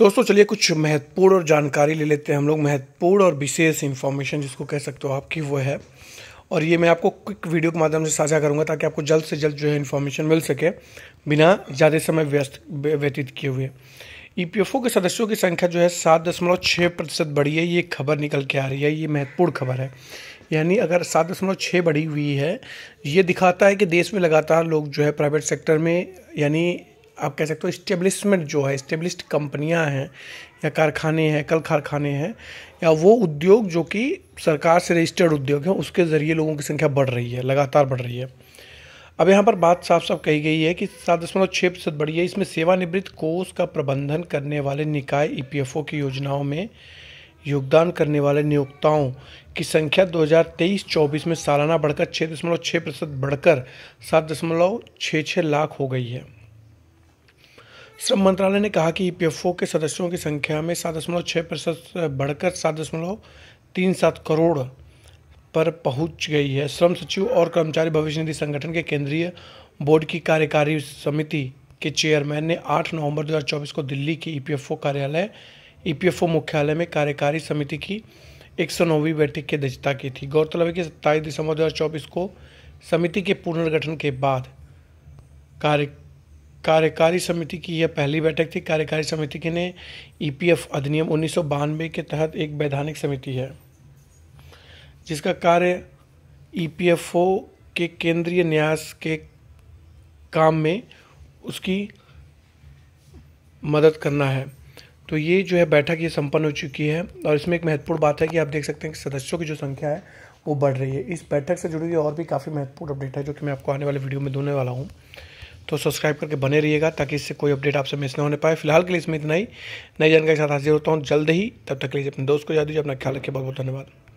दोस्तों चलिए कुछ महत्वपूर्ण और जानकारी ले लेते हैं हम लोग महत्वपूर्ण और विशेष इन्फॉर्मेशन जिसको कह सकते हो आपकी वो है और ये मैं आपको क्विक वीडियो के माध्यम से साझा करूंगा ताकि आपको जल्द से जल्द जो है इन्फॉर्मेशन मिल सके बिना ज़्यादा समय व्यस्त व्यतीत किए हुए ई e के सदस्यों की संख्या जो है सात दशमलव छः प्रतिशत बढ़ी है ये खबर निकल के आ रही है ये महत्वपूर्ण खबर है यानी अगर सात दशमलव छः बढ़ी हुई है ये दिखाता है कि देश में लगातार लोग जो है प्राइवेट सेक्टर में यानी आप कह सकते हो इस्टेब्लिशमेंट जो है इस्टेब्लिश्ड कंपनियां हैं या कारखाने हैं कल कारखाने हैं या वो उद्योग जो कि सरकार से रजिस्टर्ड उद्योग हैं उसके ज़रिए लोगों की संख्या बढ़ रही है लगातार बढ़ रही है अब यहाँ पर बात साफ साफ कही गई है कि सात दशमलव छः प्रतिशत बढ़ी है इसमें सेवानिवृत्त कोष का प्रबंधन करने वाले निकाय ई e की योजनाओं में योगदान करने वाले नियोक्ताओं की संख्या 2023-24 में सालाना बढ़कर छः दशमलव छः प्रतिशत बढ़कर सात दशमलव छः छः लाख हो गई है श्रम मंत्रालय ने कहा कि ईपीएफओ e के सदस्यों की संख्या में सात दशमलव छः प्रतिशत बढ़कर सात दशमलव तीन सात करोड़ पर पहुंच गई है श्रम सचिव और कर्मचारी भविष्य निधि संगठन के केंद्रीय बोर्ड की कार्यकारी समिति के चेयरमैन ने 8 नवंबर 2024 को दिल्ली के ईपीएफओ e कार्यालय ईपीएफओ e मुख्यालय में कार्यकारी समिति की एक सौ नौवीं बैठक की अध्यक्षता की थी गौरतलब है कि सत्ताईस दिसंबर 2024 को समिति के पुनर्गठन के बाद कार्य कार्यकारी समिति की यह पहली बैठक थी कार्यकारी समिति के ने ईपीएफ e अधिनियम उन्नीस के तहत एक वैधानिक समिति है जिसका कार्य ईपीएफओ e के केंद्रीय न्यास के काम में उसकी मदद करना है तो ये जो है बैठक ये संपन्न हो चुकी है और इसमें एक महत्वपूर्ण बात है कि आप देख सकते हैं कि सदस्यों की जो संख्या है वो बढ़ रही है इस बैठक से जुड़ी हुई और भी काफ़ी महत्वपूर्ण अपडेट है जो कि मैं आपको आने वाले वीडियो में देने वाला हूँ तो सब्सक्राइब करके बने रहिएगा ताकि इससे कोई अपडेट आपसे मिस ना होने पाए फिलहाल के लिए इसमें इतना ही नई जानकारी के साथ हाजिर होता हूँ जल्द ही तब तक के लिए अपने दोस्त को याद दीजिए अपना ख्याल रखिए बहुत बहुत धन्यवाद